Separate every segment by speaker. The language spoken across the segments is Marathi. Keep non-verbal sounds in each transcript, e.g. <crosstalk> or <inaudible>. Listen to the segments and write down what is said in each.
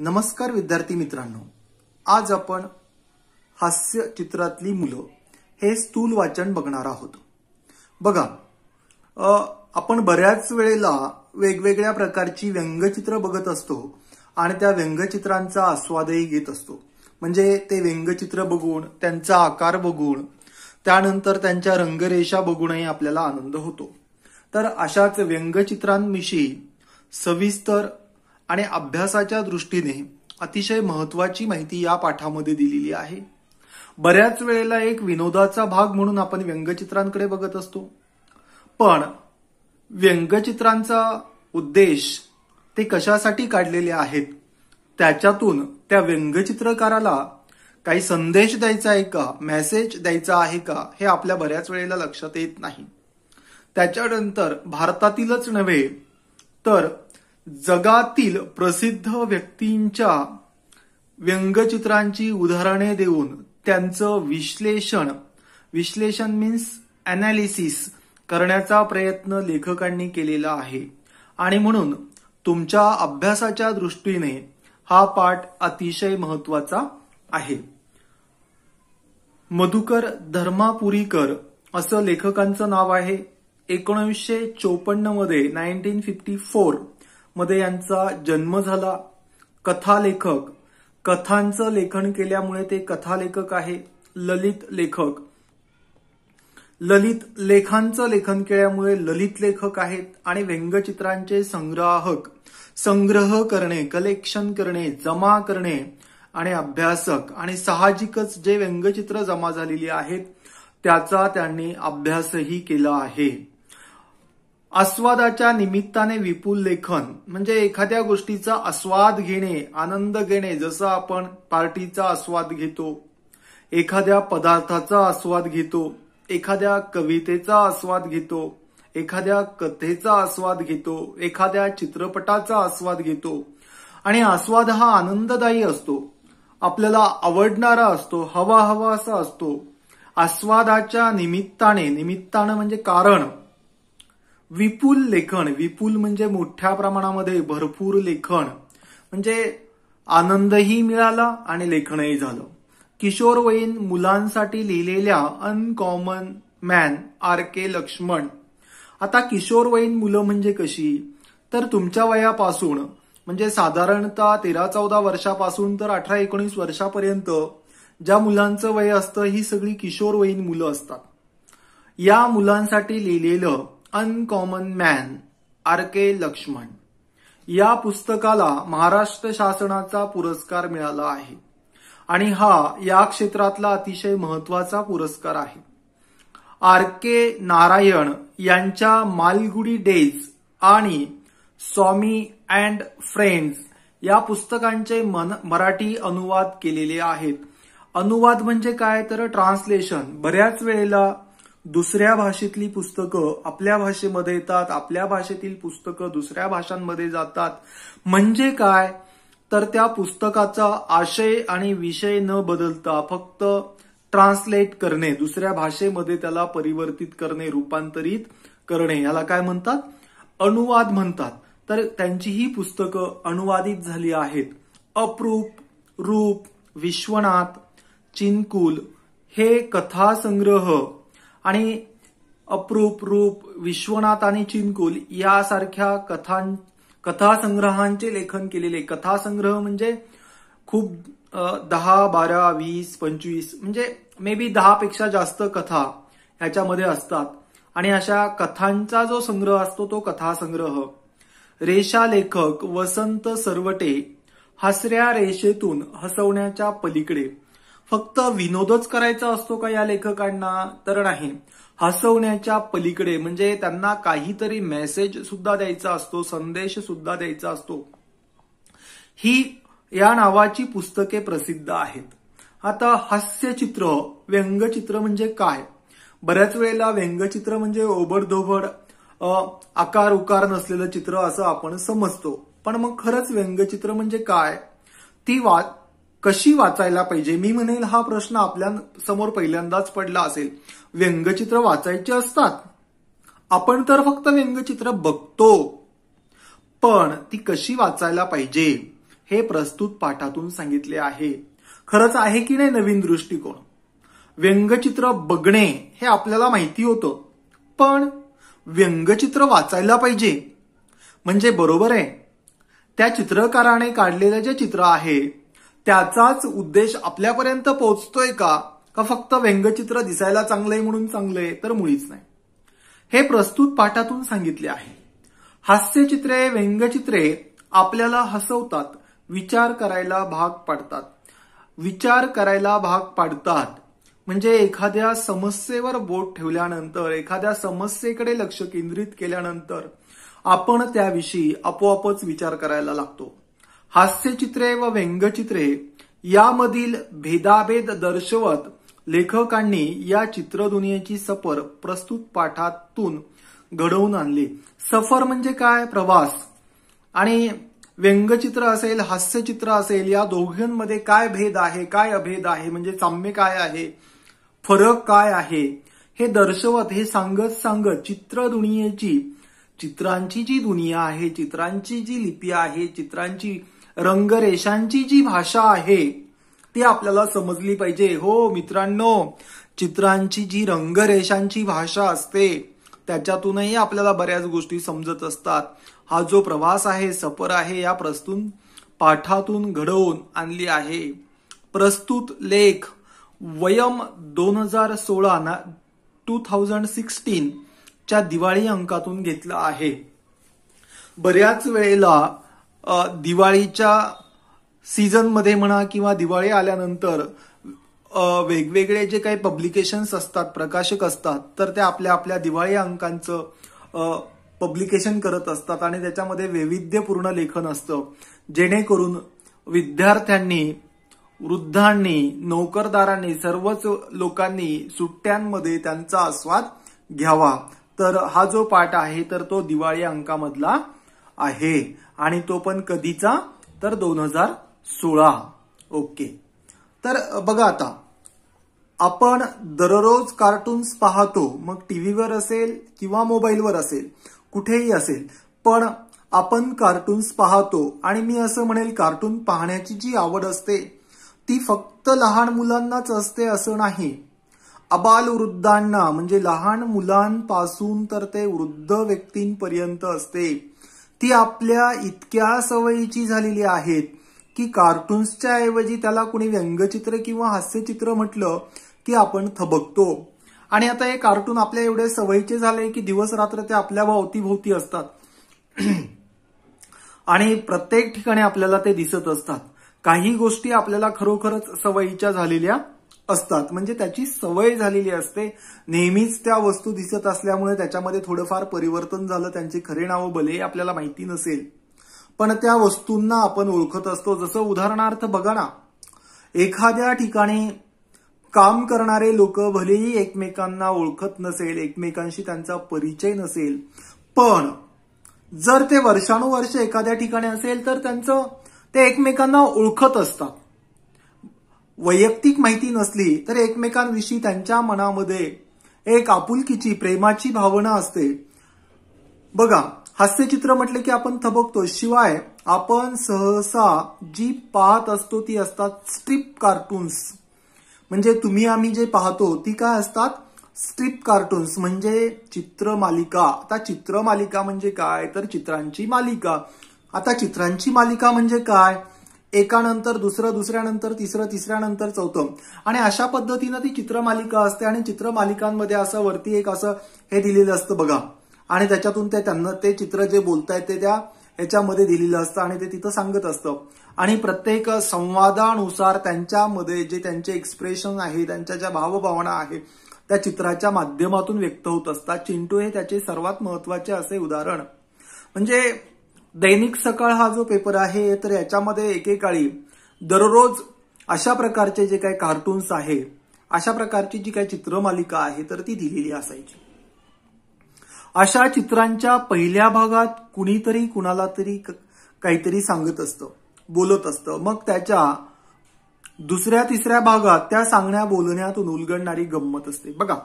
Speaker 1: नमस्कार विद्यार्थी मित्रांनो आज आपण हास्य चित्रातली मुलं हे स्थूल वाचन बघणार आहोत बघा आपण बऱ्याच वेळेला वेगवेगळ्या प्रकारची व्यंगचित्र बघत असतो आणि त्या व्यंगचित्रांचा आस्वादही घेत असतो म्हणजे ते व्यंगचित्र बघून त्यांचा आकार बघून त्यानंतर त्यांच्या रंगरेषा बघूनही आपल्याला आनंद होतो तर अशाच व्यंगचित्रांविषयी सविस्तर आणि अभ्यासाच्या दृष्टीने अतिशय महत्वाची माहिती या पाठामध्ये दिलेली आहे बऱ्याच वेळेला एक विनोदाचा भाग म्हणून आपण व्यंगचित्रांकडे बघत असतो पण व्यंगचित्रांचा उद्देश ते कशासाठी काढलेले आहेत त्याच्यातून त्या व्यंगचित्रकाराला काही संदेश द्यायचा आहे का मेसेज द्यायचा आहे का हे आपल्या बऱ्याच वेळेला लक्षात येत नाही त्याच्यानंतर भारतातीलच नव्हे तर जगातील प्रसिद्ध व्यक्तींच्या व्यंगचित्रांची उदाहरणे देऊन त्यांचं विश्लेषण विश्लेषण मीन्स अनालिसिस करण्याचा प्रयत्न लेखकांनी केलेला आहे आणि म्हणून तुमच्या अभ्यासाच्या दृष्टीने हा पाठ अतिशय महत्वाचा आहे मधुकर धर्मापुरीकर असं लेखकांचं नाव आहे एकोणीसशे चोपन्न मध्ये नाईन्टीन फिफ्टी फोर मध्ये यांचा जन्म झाला कथालेखक कथांचं लेखन केल्यामुळे ते कथालेखक आहे ललित लेखक ललित लेखांचं लेखन केल्यामुळे ललित लेखक आहेत आणि व्यंगचित्रांचे संग्राहक संग्रह करणे कलेक्शन करणे जमा करणे आणि अभ्यासक आणि साहजिकच जे व्यंगचित्र जमा झालेली आहेत त्याचा त्यांनी अभ्यासही केला आहे आस्वादाच्या निमित्ताने विपुल लेखन म्हणजे एखाद्या गोष्टीचा आस्वाद घेणे आनंद घेणे जसं आपण पार्टीचा आस्वाद घेतो एखाद्या पदार्थाचा आस्वाद घेतो एखाद्या कवितेचा आस्वाद घेतो एखाद्या कथेचा आस्वाद घेतो एखाद्या चित्रपटाचा आस्वाद घेतो आणि आस्वाद हा आनंददायी असतो आपल्याला आवडणारा असतो हवा हवा असा असतो आस्वादाच्या निमित्ताने निमित्तानं म्हणजे कारण विपुल लेखन विपुल म्हणजे मोठ्या प्रमाणामध्ये भरपूर लेखन म्हणजे आनंदही मिळाला आणि लेखनही झालं किशोरवयीन मुलांसाठी लिहिलेल्या uncommon man R K Laxman आता किशोरवयीन मुलं म्हणजे कशी तर तुमच्या वयापासून म्हणजे साधारणतः तेरा चौदा वर्षापासून तर अठरा एकोणीस वर्षापर्यंत ज्या मुलांचं वय असतं ही सगळी किशोरवयीन मुलं असतात या मुलांसाठी लिहिलेलं uncommon man R K Laxman या पुस्तकाला महाराष्ट्र शासनाचा पुरस्कार मिळाला आहे आणि हा या क्षेत्रातला अतिशय महत्वाचा पुरस्कार आहे आर के नारायण यांच्या मालगुडी डेज आणि स्वामी अँड फ्रेंड्स या पुस्तकांचे मराठी अनुवाद केलेले आहेत अनुवाद म्हणजे काय तर ट्रान्सलेशन बऱ्याच वेळेला दुसऱ्या भाषेतली पुस्तकं आपल्या भाषेमध्ये येतात आपल्या भाषेतील पुस्तकं दुसऱ्या भाषांमध्ये जातात म्हणजे काय तर त्या पुस्तकाचा आशय आणि विषय न बदलता फक्त ट्रान्सलेट करणे दुसऱ्या भाषेमध्ये त्याला परिवर्तित करणे रूपांतरित करणे याला काय म्हणतात अनुवाद म्हणतात तर त्यांची ही पुस्तकं अनुवादित झाली आहेत अप्रूप रूप विश्वनाथ चिनकुल हे कथासंग्रह आणि अप्रूप रूप विश्वनाथ आणि चिंकुल यासारख्या कथां कथासंग्रहांचे लेखन केलेले कथासंग्रह म्हणजे खूप दहा बारा वीस पंचवीस म्हणजे मे बी दहापेक्षा जास्त कथा ह्याच्यामध्ये असतात आणि अशा कथांचा जो संग्रह असतो तो कथासंग्रह रेषा लेखक वसंत सरवटे हसऱ्या रेषेतून हसवण्याच्या पलीकडे फक्त विनोदच करायचा असतो का या लेखकांना तर नाही हसवण्याच्या पलीकडे म्हणजे त्यांना काहीतरी मेसेज सुद्धा द्यायचा असतो संदेश सुद्धा द्यायचा असतो ही या नावाची पुस्तके प्रसिद्ध आहेत आता हास्यचित्र व्यंगचित्र म्हणजे काय बऱ्याच वेळेला व्यंगचित्र म्हणजे ओबडधोबड आकार उकार नसलेलं चित्र असं आपण समजतो पण मग खरंच व्यंगचित्र म्हणजे काय ती वा कशी वाचायला पाहिजे मी म्हणेल हा प्रश्न आपल्या समोर पहिल्यांदाच पडला असेल व्यंगचित्र वाचायचे असतात आपण तर फक्त व्यंगचित्र बघतो पण ती कशी वाचायला पाहिजे हे प्रस्तुत पाठातून सांगितले आहे खरंच आहे की नाही नवीन दृष्टिकोन व्यंगचित्र बघणे हे आपल्याला माहिती होतं पण व्यंगचित्र वाचायला पाहिजे म्हणजे बरोबर आहे त्या चित्रकाराने काढलेलं जे चित्र आहे त्याचाच उद्देश आपल्यापर्यंत पोहोचतोय का का फक्त व्यंगचित्र दिसायला चांगलंय म्हणून चांगलंय तर मुळीच नाही हे प्रस्तुत पाठातून सांगितले आहे हास्यचित्रे व्यंगचित्रे आपल्याला हसवतात विचार करायला भाग पाडतात विचार करायला भाग पाडतात म्हणजे एखाद्या समस्येवर बोट ठेवल्यानंतर एखाद्या समस्येकडे लक्ष केंद्रित केल्यानंतर आपण त्याविषयी आपोआपच विचार करायला लागतो हास्यचित्रे व व्यंगचित्रे यामधील भेदाभेद दर्शवत लेखकांनी या चित्रदुनियेची सफर प्रस्तुत पाठातून घडवून आणली सफर म्हणजे काय प्रवास आणि व्यंगचित्र असेल हास्यचित्र असेल या दोघांमध्ये काय भेद आहे काय अभेद आहे म्हणजे साम्य काय आहे फरक काय आहे हे दर्शवत हे सांगत सांगत चित्रदुनियेची चित्रांची जी दुनिया आहे चित्रांची जी लिपी आहे चित्रांची रंगरेषांची जी भाषा आहे ती आपल्याला समजली पाहिजे हो मित्रांनो चित्रांची जी रंगरेषांची भाषा असते त्याच्यातूनही आपल्याला बऱ्याच गोष्टी समजत असतात हा जो प्रवास आहे सफर आहे या प्रस्तून पाठातून घडवून आणली आहे प्रस्तुत लेख वयम दोन हजार सोळा ना टू थाउजंड सिक्स्टीन च्या दिवाळी अंकातून घेतला आहे बऱ्याच वेळेला दिवाळीच्या सीझनमध्ये म्हणा किंवा दिवाळी आल्यानंतर वेगवेगळे जे काही पब्लिकेशन्स असतात प्रकाशक असतात तर ते आपल्या आपल्या दिवाळी अंकांचं पब्लिकेशन करत असतात आणि त्याच्यामध्ये वैविध्यपूर्ण लेखन असतं जेणेकरून विद्यार्थ्यांनी वृद्धांनी नोकरदारांनी सर्वच लोकांनी सुट्ट्यांमध्ये त्यांचा आस्वाद घ्यावा तर हा जो पाठ आहे तर तो दिवाळी अंकामधला आहे आणि तो पण कधीचा तर दोन हजार सोळा ओके तर बघा आता आपण दररोज कार्टून्स पाहतो मग टीव्हीवर असेल किंवा मोबाईलवर असेल कुठेही असेल पण आपण कार्टून्स पाहतो आणि मी असं म्हणेल कार्टून पाहण्याची जी आवड असते ती फक्त लहान मुलांनाच असते असं नाही अबाल वृद्धांना म्हणजे लहान मुलांपासून तर ते वृद्ध व्यक्तींपर्यंत असते ती आपल्या इतक्या सवयीची झालेली आहेत की कार्टून्सच्या ऐवजी त्याला कुणी व्यंगचित्र किंवा हास्यचित्र म्हटलं की आपण थबकतो आणि आता हे कार्टून आपल्या एवढे सवयीचे झाले की दिवस रात्र ते आपल्या भोवती असतात <clears throat> आणि प्रत्येक ठिकाणी आपल्याला ते दिसत असतात काही गोष्टी आपल्याला खरोखरच सवयीच्या झालेल्या असतात म्हणजे त्याची सवय झालेली असते नेहमीच त्या वस्तू दिसत असल्यामुळे त्याच्यामध्ये थोडंफार परिवर्तन झालं त्यांची खरे नावं भले आपल्याला माहिती नसेल पण त्या वस्तूंना आपण ओळखत असतो जसं उदाहरणार्थ बघा ना एखाद्या ठिकाणी काम करणारे लोक भलेही एकमेकांना ओळखत नसेल एकमेकांशी त्यांचा परिचय नसेल पण जर ते वर्षानुवर्ष एखाद्या ठिकाणी असेल तर त्यांचं ते एकमेकांना ओळखत असतात वैयक्तिक माहिती नसली तर एकमेकांविषयी त्यांच्या मनामध्ये एक आपुलकीची प्रेमाची भावना असते बघा हास्यचित्र म्हटले की आपण थबकतो शिवाय आपण सहसा जी पाहत असतो ती असतात स्ट्रीप कार्टून्स म्हणजे तुम्ही आम्ही जे पाहतो ती काय असतात स्ट्रीप कार्टून्स म्हणजे चित्र मालिका आता चित्र मालिका म्हणजे काय तर चित्रांची मालिका आता चित्रांची मालिका म्हणजे काय एकानंतर दुसरं दुसऱ्यानंतर तिसरं तिसऱ्यानंतर चौथं आणि अशा पद्धतीनं ती चित्रमालिका असते आणि चित्रमालिकांमध्ये असं वरती एक असं हे दिलेलं असतं बघा आणि त्याच्यातून ते त्यांना ते चित्र जे बोलतायत ते त्या याच्यामध्ये दिलेलं असतं आणि ते तिथं सांगत असतं आणि प्रत्येक संवादानुसार त्यांच्यामध्ये जे त्यांचे एक्सप्रेशन आहे त्यांच्या ज्या भावभावना आहे त्या चित्राच्या माध्यमातून व्यक्त होत असतात चिंटू हे त्याचे सर्वात महत्वाचे असे उदाहरण म्हणजे दैनिक सकाळ हा जो पेपर आहे तर याच्यामध्ये एकेकाळी दररोज अशा प्रकारचे जे काही कार्टून्स आहे अशा प्रकारची जी काही चित्रमालिका आहे तर ती दिलेली असायची अशा चित्रांच्या पहिल्या भागात कुणीतरी कुणाला तरी काहीतरी सांगत असतं बोलत असतं मग त्याच्या दुसऱ्या तिसऱ्या भागात त्या सांगण्या बोलण्यातून उलगडणारी गंमत असते बघा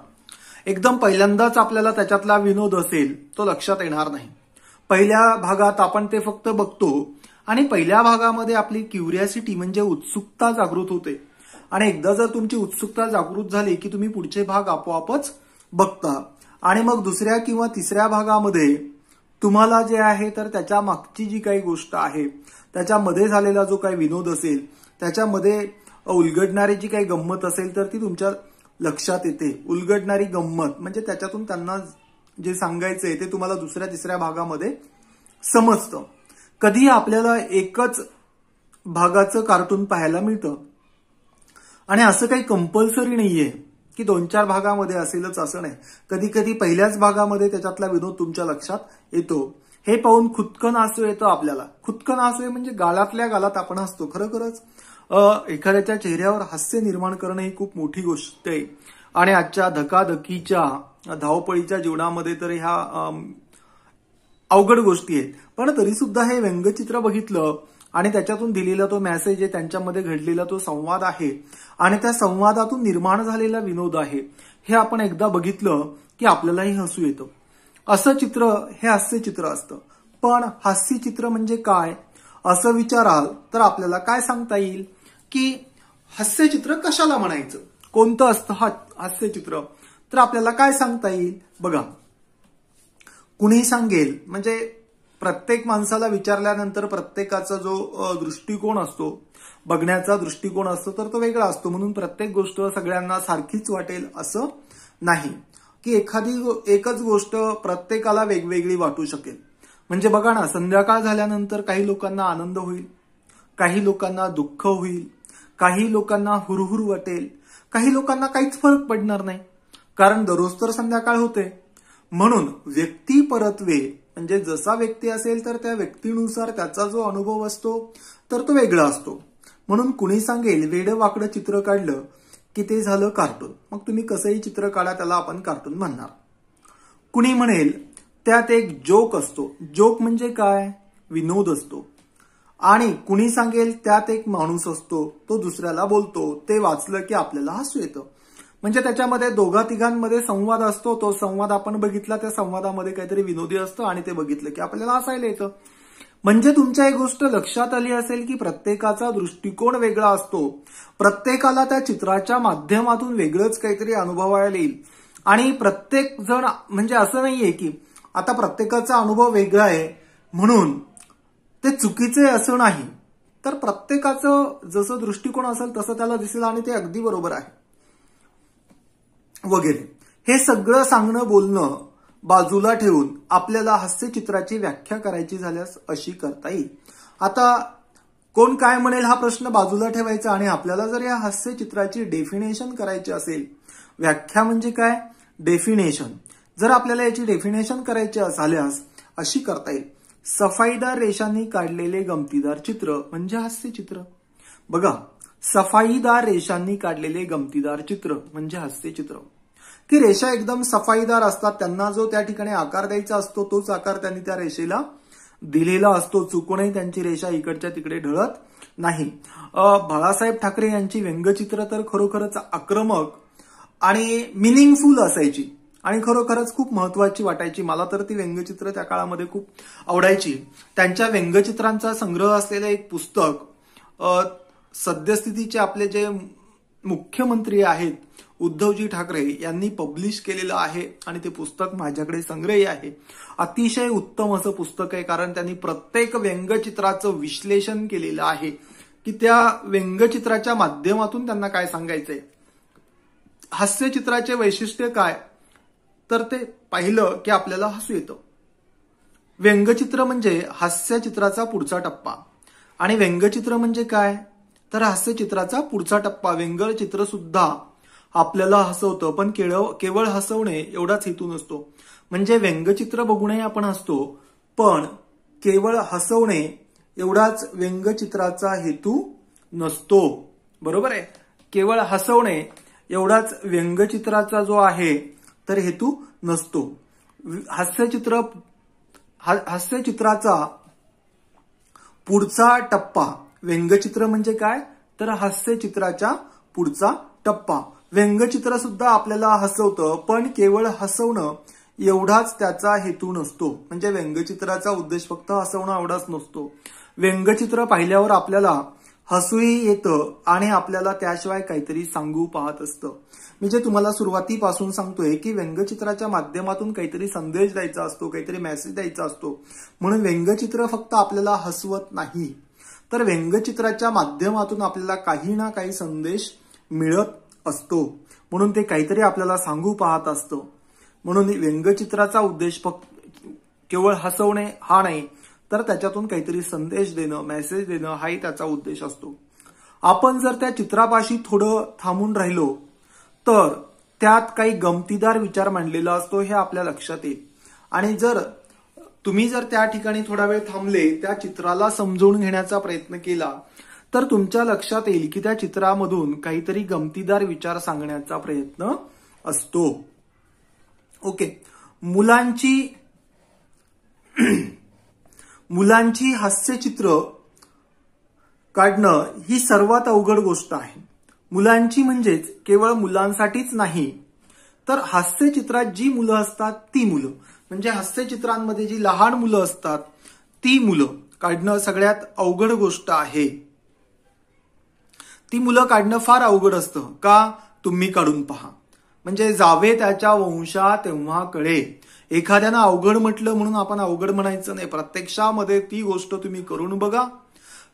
Speaker 1: एकदम पहिल्यांदाच आपल्याला त्याच्यातला विनोद असेल तो लक्षात येणार नाही पहिल्या भागात आपण ते फक्त बघतो आणि पहिल्या भागामध्ये आपली क्युरियासिटी म्हणजे उत्सुकता जागृत होते आणि एकदा जर तुमची उत्सुकता जागृत झाली की तुम्ही पुढचे भाग आपोआपच बघता आणि मग दुसऱ्या किंवा तिसऱ्या भागामध्ये तुम्हाला जे आहे तर त्याच्या मागची जी काही गोष्ट आहे त्याच्यामध्ये झालेला जो काही विनोद असेल त्याच्यामध्ये उलगडणारी जी काही गंमत असेल तर ती तुमच्या लक्षात येते उलगडणारी गंमत म्हणजे त्याच्यातून त्यांना जे सांगायचंय ते तुम्हाला दुसऱ्या तिसऱ्या भागामध्ये समजतं कधी आपल्याला एकच भागाचं कार्टून पाहायला मिळतं आणि असं काही कंपल्सरी नाहीये की दोन चार भागामध्ये असेलच असं नाही कधी कधी पहिल्याच भागामध्ये त्याच्यातला विनोद तुमच्या लक्षात येतो हे पाहून खुदकन आसू येतो आपल्याला खुदकन आसू म्हणजे गाळातल्या गालात आपण असतो खरोखरच एखाद्याच्या चेहऱ्यावर हास्य निर्माण करणं ही खूप मोठी गोष्ट आहे आणि आजच्या धकाधकीच्या धावपळीच्या जीवनामध्ये तर ह्या अवघड गोष्टी आहेत पण तरी सुद्धा हे व्यंगचित्र बघितलं आणि त्याच्यातून दिलेला तो मेसेज आहे त्यांच्यामध्ये घडलेला तो संवाद आहे आणि त्या संवादातून निर्माण झालेला विनोद आहे हे आपण एकदा बघितलं की आपल्यालाही हसू येतं असं चित्र हे हास्य चित्र असतं पण हास्य चित्र म्हणजे काय असं विचाराल तर आपल्याला काय सांगता येईल की हास्यचित्र कशाला म्हणायचं कोणतं असतं हास्य हास्यचित्र तर आपल्याला काय सांगता येईल बघा कुणी सांगेल म्हणजे प्रत्येक माणसाला विचारल्यानंतर प्रत्येकाचा जो दृष्टिकोन असतो बघण्याचा दृष्टिकोन असतो तर तो वेगळा असतो म्हणून प्रत्येक गोष्ट सगळ्यांना सारखीच वाटेल असं नाही की एखादी एकच गोष्ट प्रत्येकाला वेगवेगळी वाटू शकेल म्हणजे बघा ना संध्याकाळ झाल्यानंतर काही लोकांना आनंद होईल काही लोकांना दुःख होईल काही लोकांना हुरहुर वाटेल काही लोकांना काहीच फरक पडणार नाही कारण दररोज तर संध्याकाळ होते म्हणून व्यक्ती परत्वे म्हणजे जसा व्यक्ती असेल तर त्या व्यक्तीनुसार त्याचा जो अनुभव असतो तर तो वेगळा असतो म्हणून कुणी सांगेल वेडं वाकडं चित्र काढलं की ते झालं कार्टून मग तुम्ही कसंही चित्र काढा त्याला आपण कार्टून म्हणणार कुणी म्हणेल त्यात एक जोक असतो जोक म्हणजे काय विनोद असतो आणि कुणी सांगेल त्यात एक माणूस असतो तो दुसऱ्याला बोलतो ते वाचलं की आपल्याला हसू येतं म्हणजे त्याच्यामध्ये दोघा तिघांमध्ये संवाद असतो तो संवाद आपण बघितला त्या संवादामध्ये काहीतरी विनोदी असतो आणि ते बघितलं की आपल्याला असायला येतं म्हणजे तुमच्या एक गोष्ट लक्षात आली असेल की प्रत्येकाचा दृष्टिकोन वेगळा असतो प्रत्येकाला त्या चित्राच्या माध्यमातून वेगळंच काहीतरी अनुभवायला येईल आणि प्रत्येक जण म्हणजे असं नाहीये की आता प्रत्येकाचा अनुभव वेगळा आहे म्हणून ते चुकीचे असं नाही तर प्रत्येकाचं जसं दृष्टिकोन असेल तसं त्याला दिसेल आणि ते अगदी बरोबर आहे वगैरे हे सगळं सांगणं बोलणं बाजूला ठेवून आपल्याला हास्यचित्राची व्याख्या करायची झाल्यास अशी करता येईल आता कोण काय म्हणेल हा प्रश्न बाजूला ठेवायचा आणि आपल्याला जर या हास्यचित्राची डेफिनेशन करायची असेल व्याख्या म्हणजे काय डेफिनेशन जर आपल्याला याची डेफिनेशन करायची झाल्यास अशी करता येईल सफाईदार रेषांनी काढलेले गमतीदार चित्र म्हणजे हास्यचित्र बघा सफाईदार रेषांनी काढलेले गमतीदार चित्र म्हणजे हास्यचित्र की रेषा एकदम सफाईदार असतात त्यांना जो त्या ठिकाणी आकार द्यायचा असतो तोच आकार त्यांनी त्या रेषेला दिलेला असतो चुकूनही त्यांची रेषा इकडच्या तिकडे ढळत नाही बाळासाहेब ठाकरे यांची व्यंगचित्र तर खरोखरच आक्रमक आणि मिनिंगफुल असायची आणि खरोखरच खूप महत्वाची वाटायची मला तर ती व्यंगचित्र त्या काळामध्ये खूप आवडायची त्यांच्या व्यंगचित्रांचा संग्रह असलेलं एक पुस्तक सद्यस्थितीचे आपले जे मुख्यमंत्री आहेत उद्धवजी ठाकरे यांनी पब्लिश केलेलं आहे आणि ते पुस्तक माझ्याकडे संग्रही आहे अतिशय उत्तम असं पुस्तक आहे कारण त्यांनी प्रत्येक व्यंगचित्राचं विश्लेषण केलेलं आहे की त्या व्यंगचित्राच्या माध्यमातून त्यांना काय सांगायचंय हास्यचित्राचे वैशिष्ट्य काय तर ते पाहिलं की आपल्याला हसू येतं व्यंगचित्र म्हणजे हास्यचित्राचा पुढचा टप्पा आणि व्यंगचित्र म्हणजे काय तर हास्यचित्राचा पुढचा टप्पा व्यंगचित्र सुद्धा आपल्याला हसवतं पण केवळ केवळ हसवणे एवढाच हेतू नसतो म्हणजे व्यंगचित्र बघूनही आपण हसतो पण केवळ हसवणे एवढाच व्यंगचित्राचा हेतू नसतो बरोबर आहे केवळ हसवणे एवढाच व्यंगचित्राचा जो आहे तर हेतू नसतो हास्यचित्र हास्यचित्राचा पुढचा टप्पा व्यंगचित्र म्हणजे काय तर हास्यचित्राच्या पुढचा टप्पा व्यंगचित्र सुद्धा आपल्याला हसवतं पण केवळ हसवणं एवढाच त्याचा हेतू नसतो म्हणजे व्यंगचित्राचा उद्देश फक्त हसवणं एवढाच नसतो व्यंगचित्र पाहिल्यावर आपल्याला हसूही येतं आणि आपल्याला त्याशिवाय काहीतरी सांगू पाहत असतं मी जे तुम्हाला सुरुवातीपासून सांगतोय की व्यंगचित्राच्या माध्यमातून काहीतरी संदेश द्यायचा असतो काहीतरी मेसेज द्यायचा असतो म्हणून व्यंगचित्र फक्त आपल्याला हसवत नाही तर व्यंगचित्राच्या माध्यमातून आपल्याला काही ना काही संदेश मिळत असतो म्हणून ते काहीतरी आपल्याला सांगू पाहत असतं म्हणून व्यंगचित्राचा उद्देश फक्त केवळ हसवणे हा नाही तर त्याच्यातून काहीतरी संदेश देणं मेसेज देणं हाही त्याचा उद्देश असतो आपण जर त्या चित्रापाशी थोडं थांबून राहिलो तर त्यात काही गमतीदार विचार मांडलेला असतो हे आपल्या लक्षात येईल आणि जर तुम्ही जर त्या ठिकाणी थोडा वेळ थांबले त्या चित्राला समजून घेण्याचा प्रयत्न केला तर तुमच्या लक्षात येईल की त्या चित्रामधून काहीतरी गमतीदार विचार सांगण्याचा प्रयत्न असतो ओके मुलांची <clears throat> मुलांची हास्यचित्र काढणं ही सर्वात अवघड गोष्ट आहे मुलांची म्हणजेच केवळ मुलांसाठीच नाही तर हास्यचित्रात जी मुलं असतात ती मुलं म्हणजे हास्यचित्रांमध्ये जी लहान मुलं असतात ती मुलं काढणं सगळ्यात अवघड गोष्ट आहे ती मुलं काढणं फार अवघड असतं का तुम्ही काढून पहा म्हणजे जावे त्याच्या वंशा तेव्हा कळे एखाद्यानं अवघड म्हटलं म्हणून आपण अवघड म्हणायचं नाही प्रत्यक्षामध्ये ती गोष्ट तुम्ही करून बघा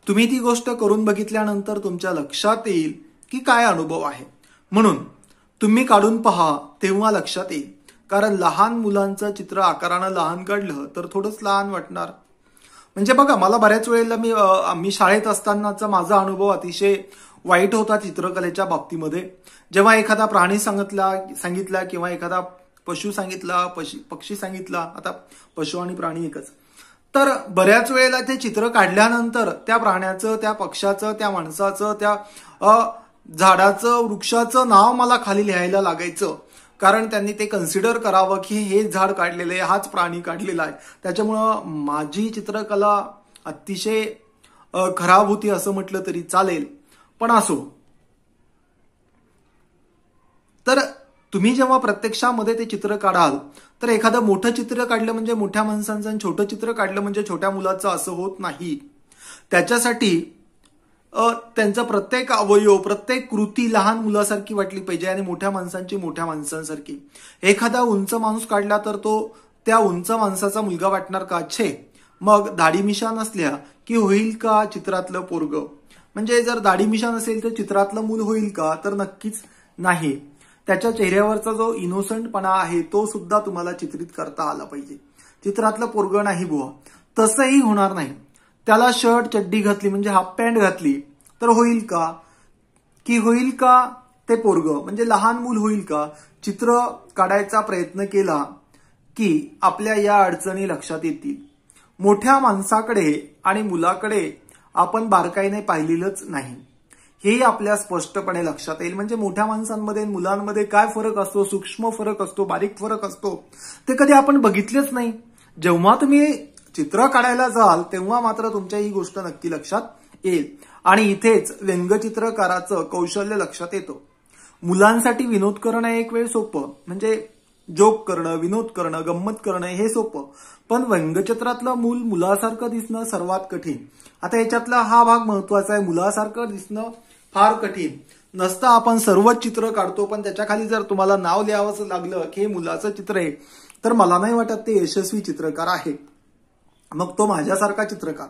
Speaker 1: तुम्ही ती गोष्ट करून बघितल्यानंतर तुमच्या लक्षात येईल की काय अनुभव आहे म्हणून तुम्ही काढून पहा तेव्हा लक्षात येईल कारण लहान मुलांचं चित्र आकारानं लहान काढलं तर थोडंच लहान वाटणार म्हणजे बघा मला बऱ्याच वेळेला मी मी शाळेत असतानाचा माझा अनुभव अतिशय वाईट होता चित्रकलेच्या बाबतीमध्ये जेव्हा एखादा प्राणी सांगितला सांगितला किंवा एखादा पशु सांगितला पशी पक्षी सांगितला आता पशु आणि प्राणी एकच तर बऱ्याच वेळेला ते चित्र काढल्यानंतर त्या प्राण्याचं त्या पक्षाचं त्या माणसाचं त्या झाडाचं वृक्षाचं नाव मला खाली लिहायला लागायचं कारण त्यांनी ते कन्सिडर करावं की हे झाड काढलेलं आहे हाच प्राणी काढलेला आहे त्याच्यामुळं माझी चित्रकला अतिशय खराब होती असं म्हटलं तरी चालेल पण असो तर तुम्ही जेव्हा प्रत्यक्षामध्ये ते चित्र काढाल तर एखादं मोठं चित्र काढलं म्हणजे मोठ्या माणसांचं आणि छोटं चित्र काढलं म्हणजे छोट्या मुलाचं असं होत नाही त्याच्यासाठी त्यांचा प्रत्येक अवयव प्रत्येक कृती लहान मुलासारखी वाटली पाहिजे आणि मोठ्या माणसांची मोठ्या माणसांसारखी एखादा उंच माणूस काढला तर तो त्या उंच माणसाचा मुलगा वाटणार का छे मग दाढी मिशा नसल्या की होईल का चित्रातलं पोरग म्हणजे जर दाढी मिशन असेल तर चित्रातलं मूल होईल का तर नक्कीच नाही त्याच्या चेहऱ्यावरचा जो इनोसंटपणा आहे तो सुद्धा तुम्हाला चित्रित करता आला पाहिजे चित्रातलं पोरग नाही बुवा तसंही होणार नाही त्याला शर्ट चड्डी घातली म्हणजे हाफ पॅन्ट घातली तर होईल का की होईल का ते पोरग म्हणजे लहान मूल होईल का चित्र काढायचा प्रयत्न केला की आपल्या या अडचणी लक्षात येतील मोठ्या माणसाकडे आणि मुलाकडे आपण बारकाईने पाहिलेलंच नाही हेही आपल्या स्पष्टपणे लक्षात येईल म्हणजे मोठ्या माणसांमध्ये मुलांमध्ये काय फरक असतो सूक्ष्म फरक असतो बारीक फरक असतो ते कधी आपण बघितलेच नाही जेव्हा तुम्ही चित्र काढायला जाल तेव्हा मात्र तुमच्या ही गोष्ट नक्की लक्षात येईल आणि इथेच व्यंगचित्रकाराचं कौशल्य लक्षात येतं मुलांसाठी विनोद करणं एक वेळ सोपं म्हणजे जोक करणं विनोद करणं गंमत करणं हे सोपं पण व्यंगचित्रातलं मूल मुलासारखं दिसणं सर्वात कठीण आता याच्यातला हा भाग महत्वाचा आहे मुलासारखं दिसणं फार कठीण नसता आपण सर्वच चित्र काढतो पण त्याच्या खाली जर तुम्हाला नाव लिहावंच लागलं की हे मुलाचं चित्र आहे तर मला नाही वाटत ते यशस्वी चित्रकार आहे मग तो माझ्यासारखा चित्रकार